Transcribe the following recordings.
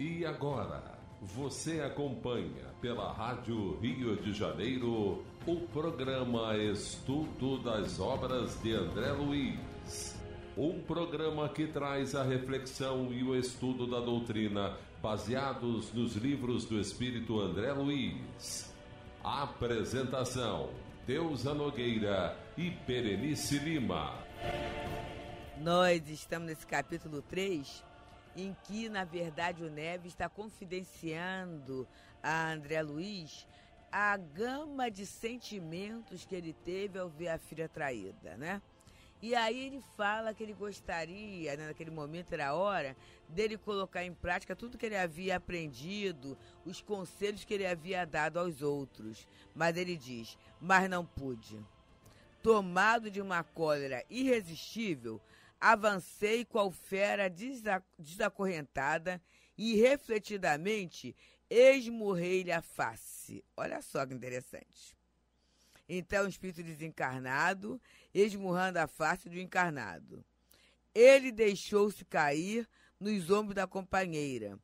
E agora, você acompanha pela Rádio Rio de Janeiro o programa Estudo das Obras de André Luiz. Um programa que traz a reflexão e o estudo da doutrina baseados nos livros do Espírito André Luiz. Apresentação: Deusa Nogueira e Perenice Lima. Nós estamos nesse capítulo 3 em que, na verdade, o Neves está confidenciando a André Luiz a gama de sentimentos que ele teve ao ver a filha traída, né? E aí ele fala que ele gostaria, né, naquele momento era a hora, dele colocar em prática tudo que ele havia aprendido, os conselhos que ele havia dado aos outros. Mas ele diz, mas não pude. Tomado de uma cólera irresistível, Avancei qual fera desacorrentada e refletidamente esmurrei-lhe a face. Olha só que interessante. Então, o espírito desencarnado, esmurrando a face do encarnado. Ele deixou-se cair nos ombros da companheira,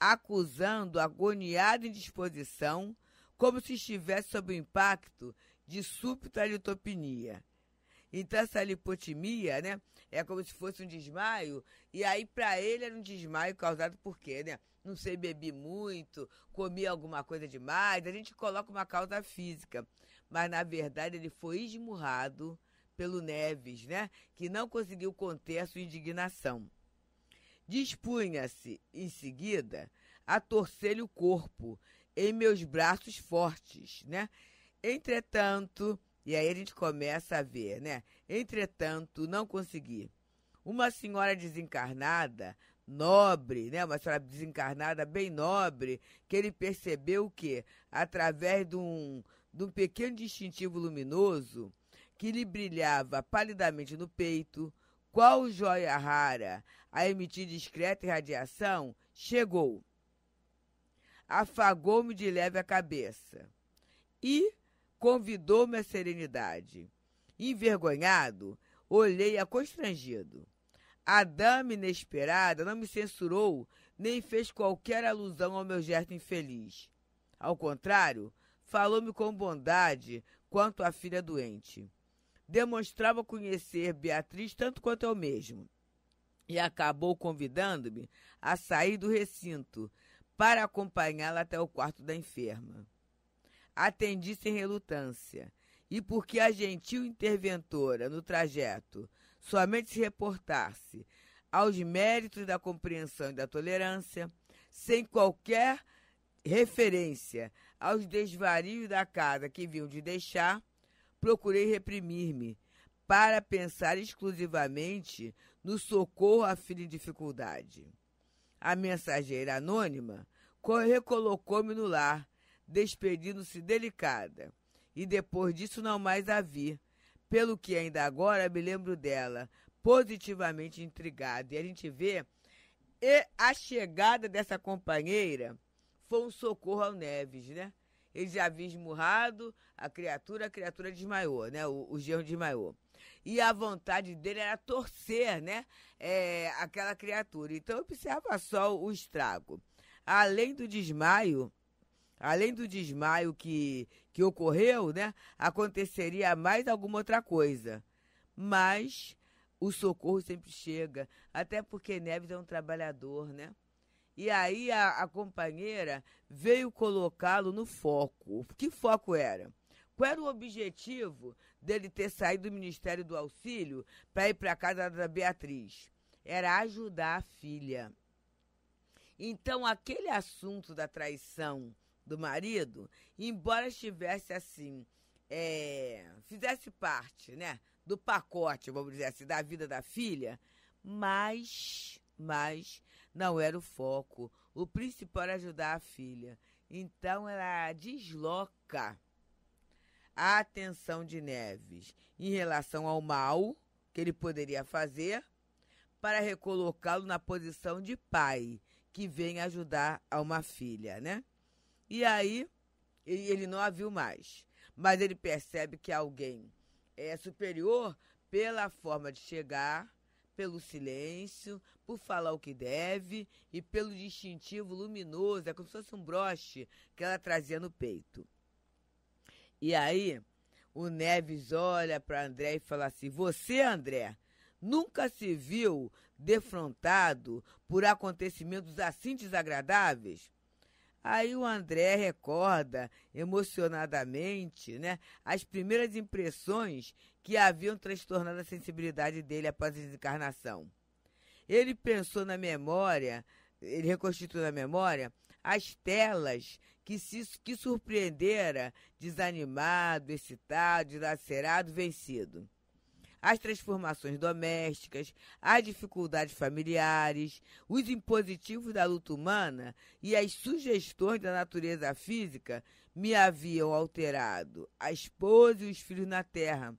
acusando agoniada em disposição, como se estivesse sob o impacto de súbita litopenia. Então essa lipotimia, né, é como se fosse um desmaio, e aí para ele era um desmaio causado por quê, né? Não sei, bebi muito, comi alguma coisa demais, a gente coloca uma causa física, mas na verdade ele foi esmurrado pelo Neves, né, que não conseguiu conter a sua indignação. Dispunha-se, em seguida, a torcer-lhe o corpo em meus braços fortes, né? Entretanto, e aí a gente começa a ver, né? Entretanto, não consegui. Uma senhora desencarnada, nobre, né? Uma senhora desencarnada bem nobre, que ele percebeu o quê? Através de um, de um pequeno distintivo luminoso que lhe brilhava palidamente no peito, qual joia rara a emitir discreta irradiação, chegou. Afagou-me de leve a cabeça. E convidou-me à serenidade. Envergonhado, olhei-a constrangido. A dama inesperada não me censurou nem fez qualquer alusão ao meu gesto infeliz. Ao contrário, falou-me com bondade quanto à filha doente. Demonstrava conhecer Beatriz tanto quanto eu mesmo e acabou convidando-me a sair do recinto para acompanhá-la até o quarto da enferma atendi sem relutância. E porque a gentil interventora no trajeto somente se reportasse aos méritos da compreensão e da tolerância, sem qualquer referência aos desvarios da casa que vinham de deixar, procurei reprimir-me para pensar exclusivamente no socorro à filha em dificuldade. A mensageira anônima recolocou-me no lar despedindo-se delicada. E depois disso não mais a vi. Pelo que ainda agora me lembro dela, positivamente intrigada. E a gente vê e a chegada dessa companheira foi um socorro ao Neves, né? Ele já havia esmurrado a criatura, a criatura desmaiou, né? O, o genro desmaiou. E a vontade dele era torcer, né? É, aquela criatura. Então, observa só o estrago. Além do desmaio, além do desmaio que, que ocorreu, né, aconteceria mais alguma outra coisa. Mas o socorro sempre chega, até porque Neves é um trabalhador, né? E aí a, a companheira veio colocá-lo no foco. Que foco era? Qual era o objetivo dele ter saído do Ministério do Auxílio para ir para a casa da Beatriz? Era ajudar a filha. Então, aquele assunto da traição do marido, embora estivesse assim, é, fizesse parte, né, do pacote, vamos dizer assim, da vida da filha, mas, mas não era o foco. O principal era ajudar a filha. Então ela desloca a atenção de Neves em relação ao mal que ele poderia fazer para recolocá-lo na posição de pai que vem ajudar a uma filha, né? E aí ele não a viu mais. Mas ele percebe que alguém é superior pela forma de chegar, pelo silêncio, por falar o que deve e pelo distintivo luminoso, é como se fosse um broche que ela trazia no peito. E aí o Neves olha para André e fala assim: Você, André, nunca se viu defrontado por acontecimentos assim desagradáveis? Aí o André recorda emocionadamente né, as primeiras impressões que haviam transtornado a sensibilidade dele após a desencarnação. Ele pensou na memória, ele reconstituiu na memória as telas que, se, que surpreendera desanimado, excitado, dilacerado, vencido as transformações domésticas, as dificuldades familiares, os impositivos da luta humana e as sugestões da natureza física me haviam alterado a esposa e os filhos na terra.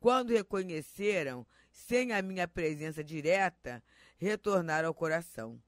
Quando reconheceram, sem a minha presença direta, retornaram ao coração.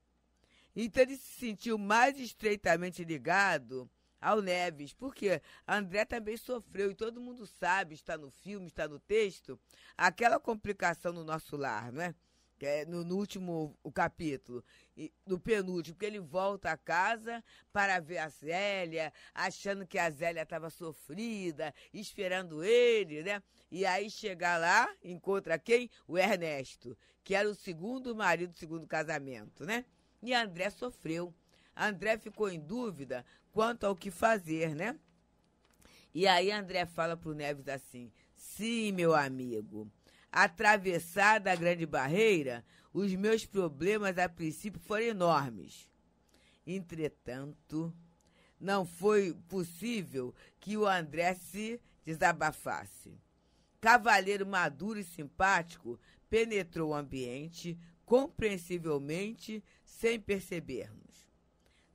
Então ele se sentiu mais estreitamente ligado ao Neves, porque André também sofreu e todo mundo sabe, está no filme, está no texto, aquela complicação no nosso lar, né? É, no, no, último o capítulo, e, no penúltimo, porque ele volta a casa para ver a Zélia, achando que a Zélia estava sofrida, esperando ele, né? E aí chega lá, encontra quem? O Ernesto, que era o segundo marido do segundo casamento, né? E André sofreu. André ficou em dúvida quanto ao que fazer, né? E aí André fala para o Neves assim: sim, meu amigo, atravessada a grande barreira, os meus problemas a princípio foram enormes. Entretanto, não foi possível que o André se desabafasse. Cavaleiro maduro e simpático penetrou o ambiente, compreensivelmente, sem percebermos.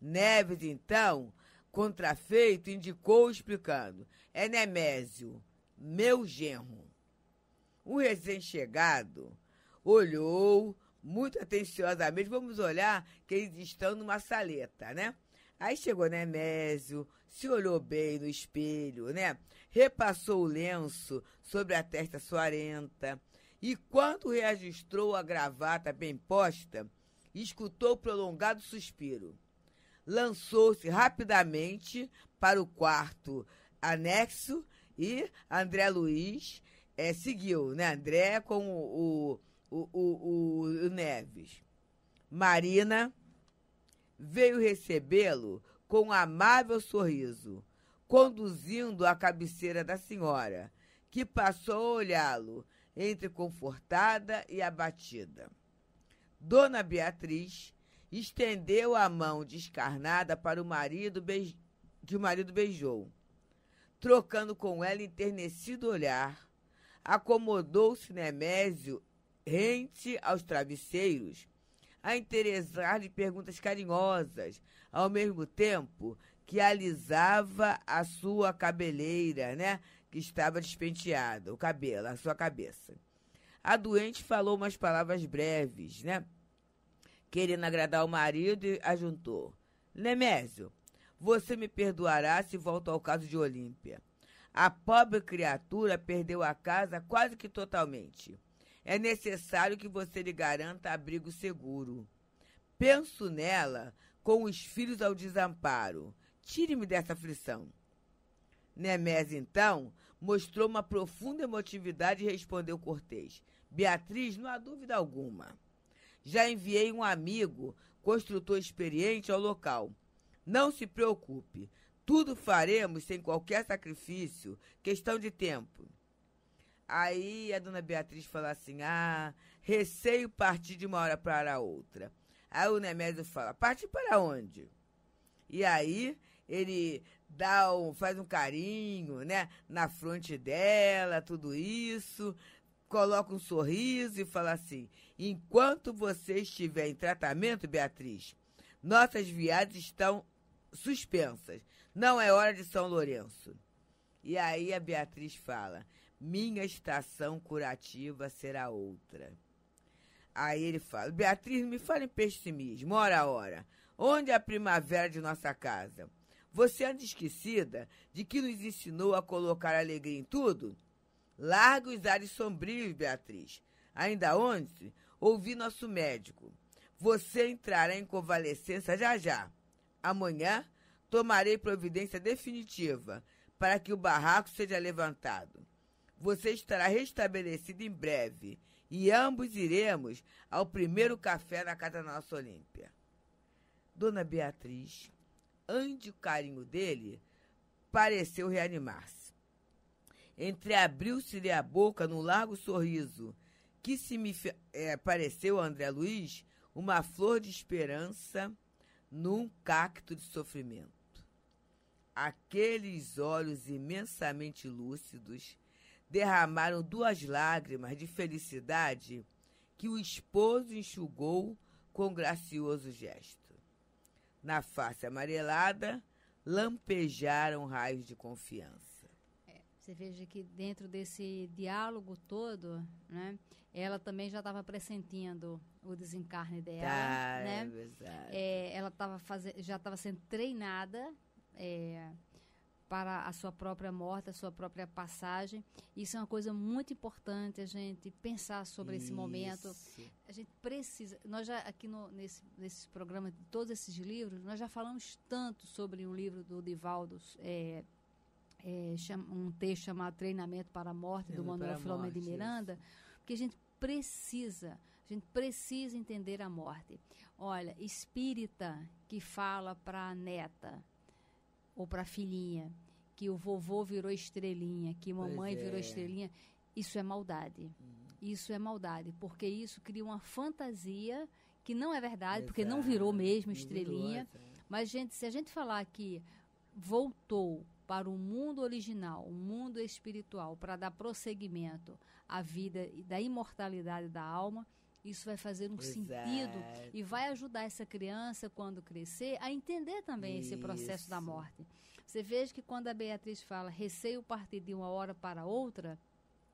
Neves, então, contrafeito indicou explicando: É Nemésio, meu genro. O recém-chegado olhou muito atenciosamente. Vamos olhar que eles estão numa saleta, né? Aí chegou Nemésio, se olhou bem no espelho, né? Repassou o lenço sobre a testa suarenta. E quando reajustou a gravata bem posta, escutou o prolongado suspiro lançou-se rapidamente para o quarto anexo e André Luiz é, seguiu, né? André com o, o, o, o Neves. Marina veio recebê-lo com um amável sorriso, conduzindo à cabeceira da senhora, que passou a olhá-lo entre confortada e abatida. Dona Beatriz Estendeu a mão descarnada para o marido beijo, que o marido beijou. Trocando com ela enternecido olhar, acomodou-se Nemésio rente aos travesseiros, a interessar-lhe perguntas carinhosas, ao mesmo tempo que alisava a sua cabeleira, né? Que estava despenteada, o cabelo, a sua cabeça. A doente falou umas palavras breves, né? querendo agradar o marido e ajuntou. Nemésio, você me perdoará se volto ao caso de Olímpia. A pobre criatura perdeu a casa quase que totalmente. É necessário que você lhe garanta abrigo seguro. Penso nela com os filhos ao desamparo. Tire-me dessa aflição. Nemésio, então, mostrou uma profunda emotividade e respondeu cortês. Beatriz, não há dúvida alguma. Já enviei um amigo, construtor experiente, ao local. Não se preocupe, tudo faremos sem qualquer sacrifício, questão de tempo. Aí a dona Beatriz fala assim: ah, receio partir de uma hora para outra. Aí o Nemésio fala: Parte para onde? E aí ele dá um, faz um carinho, né, na fronte dela, tudo isso, coloca um sorriso e fala assim: Enquanto você estiver em tratamento, Beatriz, nossas viagens estão suspensas. Não é hora de São Lourenço. E aí a Beatriz fala: minha estação curativa será outra. Aí ele fala: Beatriz, me fale em pessimismo, ora, ora. Onde é a primavera de nossa casa? Você anda esquecida de que nos ensinou a colocar alegria em tudo? Larga os ares sombrios, Beatriz. Ainda ontem, Ouvi nosso médico. Você entrará em convalescença já já. Amanhã tomarei providência definitiva para que o barraco seja levantado. Você estará restabelecido em breve e ambos iremos ao primeiro café na Casa Nossa Olímpia. Dona Beatriz, ante o carinho dele, pareceu reanimar-se. Entreabriu-se-lhe a boca num largo sorriso que se me é, pareceu, André Luiz, uma flor de esperança num cacto de sofrimento. Aqueles olhos imensamente lúcidos derramaram duas lágrimas de felicidade que o esposo enxugou com gracioso gesto. Na face amarelada, lampejaram raios de confiança. Você veja que dentro desse diálogo todo, né, ela também já estava pressentindo o desencarne dela, tá, né? É, é ela estava já estava sendo treinada é, para a sua própria morte, a sua própria passagem. Isso é uma coisa muito importante a gente pensar sobre Isso. esse momento. A gente precisa. Nós já aqui no, nesse, nesse programa, todos esses livros, nós já falamos tanto sobre o livro do Divaldo. É, é, um texto chamado Treinamento para a Morte, do Manuel Filomeno de Miranda, isso. porque a gente precisa, a gente precisa entender a morte. Olha, espírita que fala para a neta ou para a filhinha que o vovô virou estrelinha, que a mamãe é. virou estrelinha, isso é maldade. Uhum. Isso é maldade, porque isso cria uma fantasia que não é verdade, Exato. porque não virou mesmo estrelinha. É. Mas gente, se a gente falar que voltou para o mundo original, o mundo espiritual, para dar prosseguimento à vida e da imortalidade da alma, isso vai fazer um Exato. sentido é. e vai ajudar essa criança, quando crescer, a entender também Isso. esse processo da morte. Você veja que quando a Beatriz fala receio partir de uma hora para outra,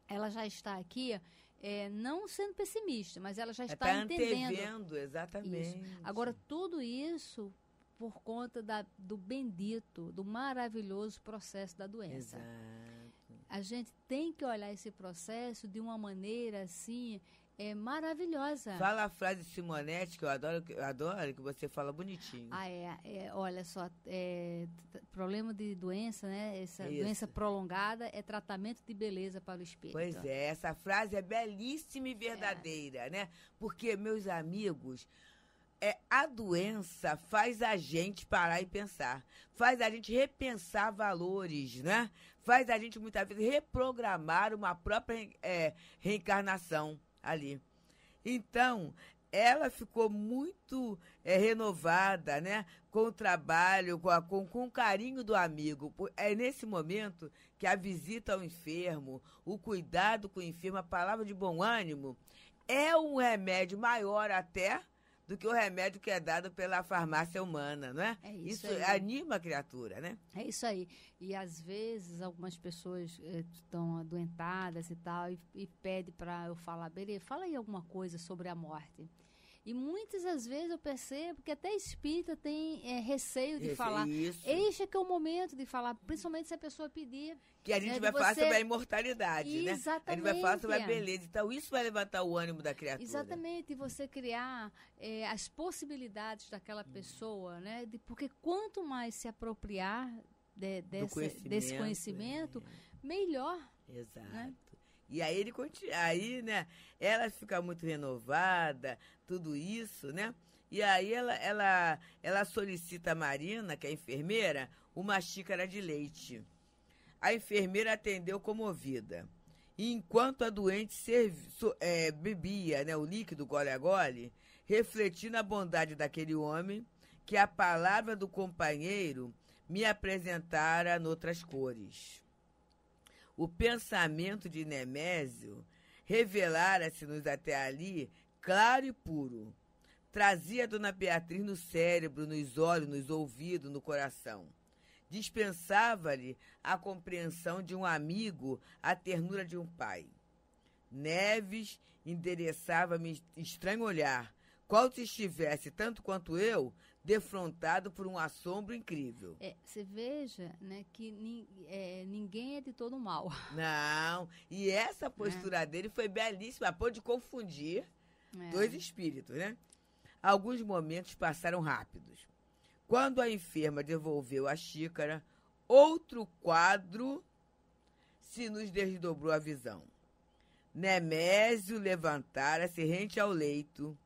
ela já está aqui, é, não sendo pessimista, mas ela já é está é entendendo. entendendo. exatamente. Isso. Agora, tudo isso por conta da, do bendito, do maravilhoso processo da doença. Exato. A gente tem que olhar esse processo de uma maneira assim é maravilhosa. Fala a frase Simonetti, que eu adoro, que eu adoro, que você fala bonitinho. Ah, é. é olha só, é, problema de doença, né? Essa Isso. doença prolongada é tratamento de beleza para o espírito. Pois é, essa frase é belíssima e verdadeira, é. né? Porque, meus amigos, é a doença faz a gente parar e pensar, faz a gente repensar valores, né? Faz a gente muitas vezes reprogramar uma própria é, reencarnação ali. Então, ela ficou muito é, renovada, né? Com o trabalho, com, a, com, com o carinho do amigo. É nesse momento que a visita ao enfermo, o cuidado com o enfermo, a palavra de bom ânimo é um remédio maior até do que o remédio que é dado pela farmácia humana, não é? é isso, isso anima a criatura, né? É isso aí. E às vezes algumas pessoas eh, estão adoentadas e tal, e, e pede para eu falar, beleza, fala aí alguma coisa sobre a morte. E muitas das vezes eu percebo que até espírita tem é, receio de Esse, falar. Isso. Este é que é o momento de falar, principalmente se a pessoa pedir. Que a gente né, vai falar você... sobre a imortalidade, Exatamente. né? A gente vai falar sobre a beleza. Então, isso vai levantar o ânimo da criatura. Exatamente, e você criar é, as possibilidades daquela hum. pessoa, né? De, porque quanto mais se apropriar de, desse, conhecimento, desse conhecimento, é. melhor. Né? Exato. Né? E aí ele continua, aí, né? Ela fica muito renovada, tudo isso, né? E aí ela, ela, ela solicita a Marina, que é enfermeira, uma xícara de leite. A enfermeira atendeu comovida. E enquanto a doente é, bebia né, o líquido gole a gole, refleti na bondade daquele homem que a palavra do companheiro me apresentara noutras cores o pensamento de Nemésio revelara-se-nos até ali claro e puro. Trazia a Dona Beatriz no cérebro, nos olhos, nos ouvidos, no coração. Dispensava-lhe a compreensão de um amigo, a ternura de um pai. Neves endereçava-me estranho olhar, qual se estivesse, tanto quanto eu, defrontado por um assombro incrível. É, você veja né, que ni, é, ninguém é de todo mal. Não, e essa né? postura é. dele foi belíssima, a ponto de confundir é. dois espíritos, né? Alguns momentos passaram rápidos. Quando a enferma devolveu a xícara, outro quadro se nos desdobrou a visão. Nemésio levantara-se rente ao leito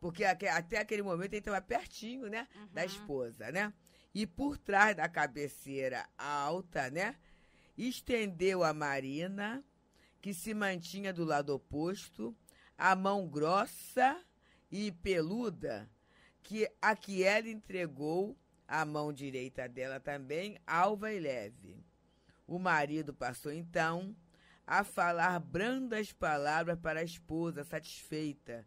porque até aquele momento ele então, estava é pertinho, né? Uhum. Da esposa, né? E por trás da cabeceira alta, né? Estendeu a Marina, que se mantinha do lado oposto, a mão grossa e peluda, que a que ela entregou a mão direita dela também, alva e leve. O marido passou então a falar brandas palavras para a esposa, satisfeita,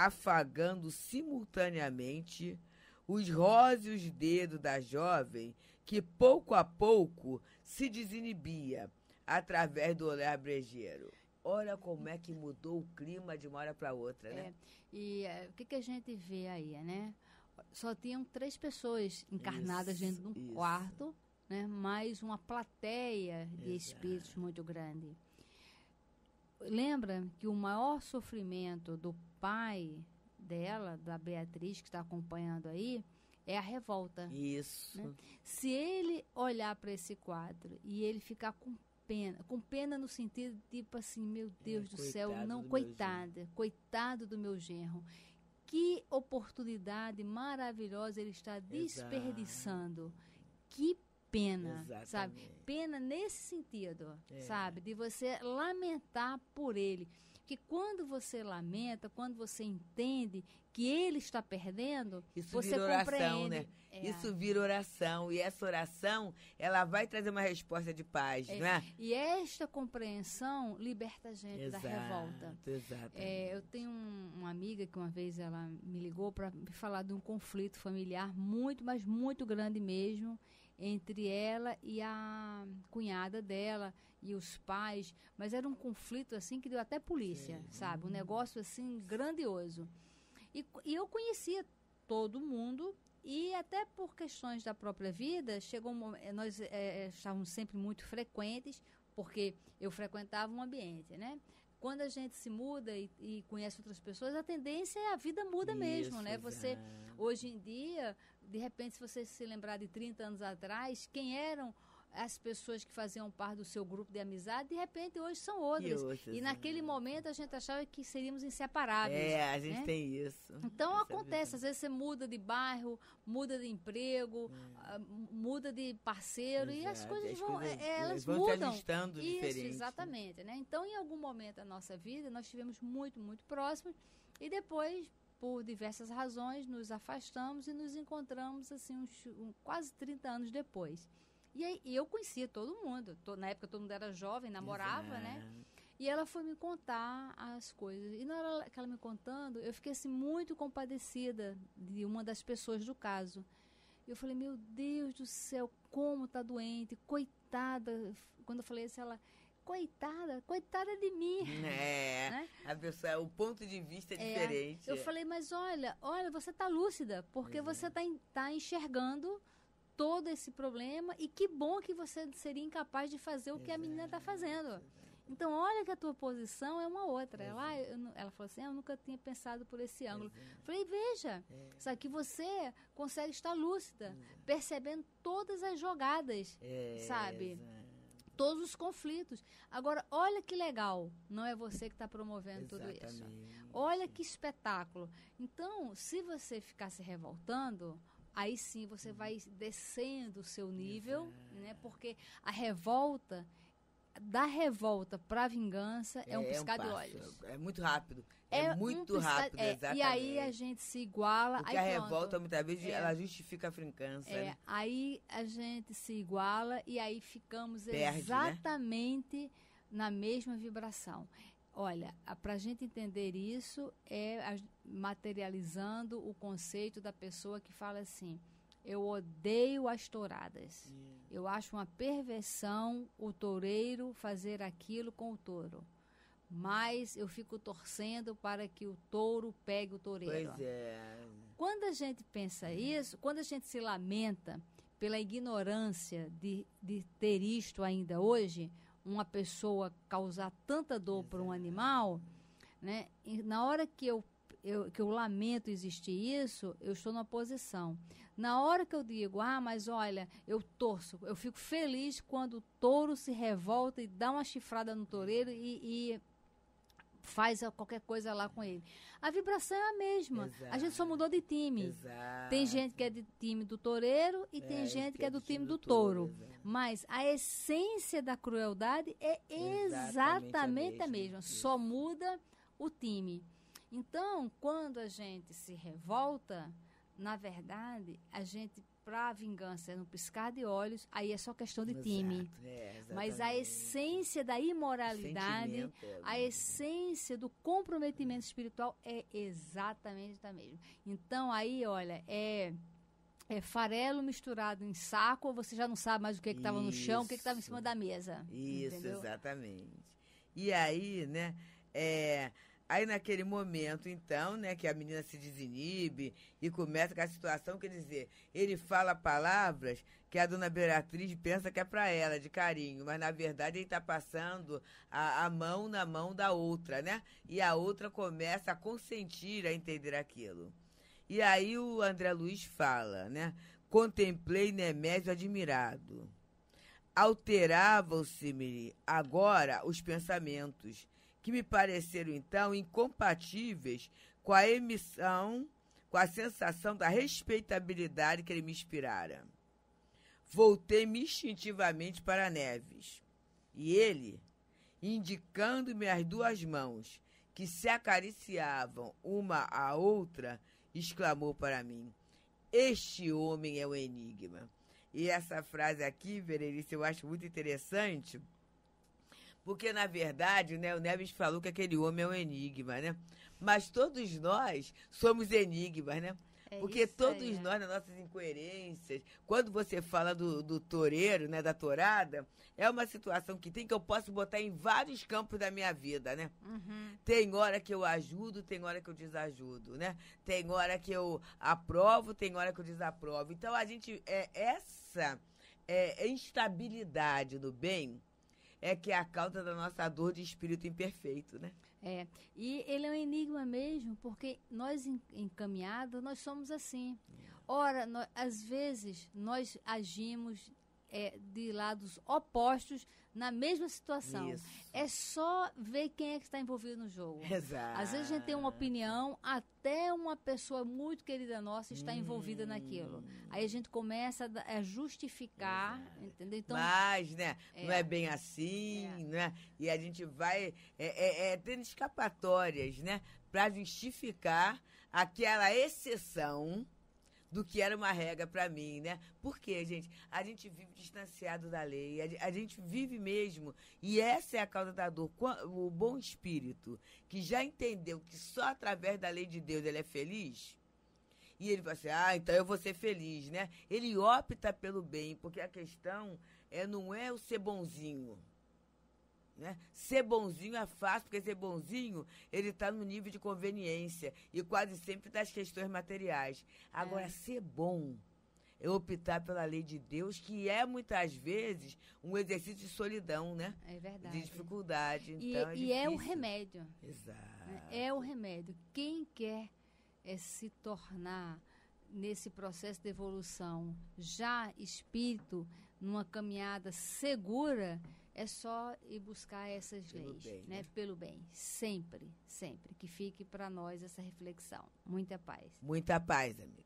afagando simultaneamente os róseos dedos da jovem que pouco a pouco se desinibia através do olhar brejeiro. Olha como é que mudou o clima de uma hora para outra, né? É, e é, o que, que a gente vê aí, né? Só tinham três pessoas encarnadas isso, dentro de um isso. quarto, né? Mais uma plateia de espíritos muito grande. Lembra que o maior sofrimento do pai dela, da Beatriz, que está acompanhando aí, é a revolta. Isso. Né? Se ele olhar para esse quadro e ele ficar com pena, com pena no sentido tipo assim, meu é, Deus é, do céu, não do coitada, coitado do meu genro. Que oportunidade maravilhosa ele está desperdiçando. Exato. Que pena, Exatamente. sabe? Pena nesse sentido, é. sabe? De você lamentar por ele. Porque quando você lamenta, quando você entende que ele está perdendo, Isso você vira oração, compreende. né? É. Isso vira oração e essa oração, ela vai trazer uma resposta de paz, é. não é? E esta compreensão liberta a gente Exato, da revolta. Exato. É, eu tenho um, uma amiga que uma vez ela me ligou para me falar de um conflito familiar muito, mas muito grande mesmo entre ela e a cunhada dela e os pais, mas era um conflito assim que deu até polícia, Sim. sabe? Um uhum. negócio assim grandioso. E, e eu conhecia todo mundo e até por questões da própria vida, chegou eh, nós é, estávamos sempre muito frequentes, porque eu frequentava um ambiente, né? quando a gente se muda e, e, conhece outras pessoas, a tendência é a vida muda Isso, mesmo, né? Você, é. hoje em dia, de repente, se você se lembrar de 30 anos atrás, quem eram as pessoas que faziam parte do seu grupo de amizade, de repente hoje são outras. E, outras, e naquele né? momento a gente achava que seríamos inseparáveis. É, a gente né? tem isso. Então é acontece, é às vezes você muda de bairro, muda de emprego, é. muda de parceiro Exato. e as coisas as vão, coisas, é, elas vão mudam. Se isso, né? exatamente, né? Então em algum momento da nossa vida nós tivemos muito, muito próximos e depois por diversas razões, nos afastamos e nos encontramos assim uns, um, quase 30 anos depois. E aí eu conhecia todo mundo. na época todo mundo era jovem, namorava, né? Exato. né? E ela foi me contar as coisas. E na hora que ela me contando, eu fiquei assim, muito compadecida de uma das pessoas do caso. Eu falei, meu Deus do céu, como tá doente, coitada. Quando eu falei isso, ela, coitada, coitada de mim. É, né? a pessoa, o ponto de vista é diferente. eu falei, mas olha, olha, você tá lúcida, porque é. você tá, tá enxergando todo esse problema e que bom que você seria incapaz de fazer o Exato. que a menina está fazendo. Então, olha que a tua posição é uma outra. Ela, eu, ela falou assim: ah, Eu nunca tinha pensado por esse ângulo. Exato. Falei: Veja, é. só que você consegue estar lúcida, percebendo todas as jogadas, é. sabe? todos os conflitos. Agora, olha que legal, não é você que está promovendo Exatamente. tudo isso. Olha que espetáculo. Então, se você ficar se revoltando, aí sim você vai descendo o seu nível, né? Porque a revolta da revolta para a vingança é, é, é um piscar é um de olhos. É muito rápido. É, é muito um rápido, exatamente. É, e aí a gente se iguala. Porque a pronto. revolta, muitas vezes, é. ela justifica a vingança. Né? Aí a gente se iguala e aí ficamos Perde, né? exatamente né? na mesma vibração. Olha, para a gente entender isso é materializando o conceito da pessoa que fala assim: eu odeio as touradas. Yeah. Eu acho uma perversão o toureiro fazer aquilo com o touro. Mas eu fico torcendo para que o touro pegue o toureiro. Pois é. Quando a gente pensa isso, quando a gente se lamenta pela ignorância de, de ter isto ainda hoje, uma pessoa causar tanta dor para um animal, né? E na hora que eu, eu, que eu lamento existir isso, eu estou numa posição. Na hora que eu digo, ah, mas olha, eu torço, eu fico feliz quando o touro se revolta e dá uma chifrada no toureiro e, e faz qualquer coisa lá com ele. A vibração é a mesma. Exato. A gente só mudou de time. Exato. Tem gente que é do time do toureiro e é, tem gente que, que é, é do time do, do touro. touro. Mas a essência da crueldade é exatamente, exatamente a mesma. A mesma. Só muda o time. Então, quando a gente se revolta, na verdade, a gente para a vingança é no piscar de olhos, aí é só questão de time. É, Mas a essência da imoralidade, é a essência do comprometimento espiritual é exatamente a mesma. Então aí, olha, é é farelo misturado em saco, ou você já não sabe mais o que é estava no chão, o que estava em cima da mesa. Isso, entendeu? exatamente. E aí, né? É, Aí naquele momento, então, né, que a menina se desinibe e começa com a situação, quer dizer, ele fala palavras que a dona Beatriz pensa que é para ela, de carinho, mas na verdade ele está passando a, a, mão na mão da outra, né? E a outra começa a consentir a entender aquilo. E aí o André Luiz fala, né? Contemplei Nemésio admirado. Alteravam-se-me agora os pensamentos que me pareceram então incompatíveis com a emissão, com a sensação da respeitabilidade que ele me inspirara. Voltei-me instintivamente para Neves. E ele, indicando-me as duas mãos, que se acariciavam uma à outra, exclamou para mim: Este homem é um enigma. E essa frase aqui, Verenice, eu acho muito interessante porque, na verdade, né, o Neves falou que aquele homem é um enigma, né? Mas todos nós somos enigmas, né? É Porque todos aí, é. nós, nas nossas incoerências, quando você fala do, do toureiro, né, da tourada, é uma situação que tem que eu posso botar em vários campos da minha vida, né? Uhum. Tem hora que eu ajudo, tem hora que eu desajudo, né? Tem hora que eu aprovo, tem hora que eu desaprovo. Então, a gente, é, essa é, é instabilidade do bem é que é a causa da nossa dor de espírito imperfeito, né? É, e ele é um enigma mesmo, porque nós encaminhados, nós somos assim. É. Ora, nós, às vezes, nós agimos é, de lados opostos na mesma situação. Isso. É só ver quem é que está envolvido no jogo. Exato. Às vezes a gente tem uma opinião, até uma pessoa muito querida nossa está hum. envolvida naquilo. Aí a gente começa a justificar, Exato. entendeu? Então, Mas, né? É. Não é bem assim, é. né? E a gente vai é, é, é tendo escapatórias, né? Para justificar aquela exceção do que era uma regra para mim, né? Porque, gente, a gente vive distanciado da lei, a, gente vive mesmo, e essa é a causa da dor. O bom espírito, que já entendeu que só através da lei de Deus ele é feliz, e ele fala assim, ah, então eu vou ser feliz, né? Ele opta pelo bem, porque a questão é não é o ser bonzinho. Né? Ser bonzinho é fácil, porque ser bonzinho, ele está no nível de conveniência e quase sempre das questões materiais. Agora, é. ser bom é optar pela lei de Deus, que é muitas vezes um exercício de solidão, né? É verdade. De dificuldade. E, então, é, e é o remédio. Exato. É o remédio. Quem quer é se tornar nesse processo de evolução já espírito, numa caminhada segura, é só ir buscar essas Pelo leis, bem, né? né? Pelo bem, sempre, sempre. Que fique para nós essa reflexão. Muita paz. Muita paz, amigos.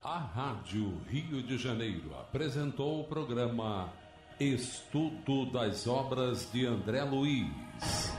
A Rádio Rio de Janeiro apresentou o programa Estudo das Obras de André Luiz.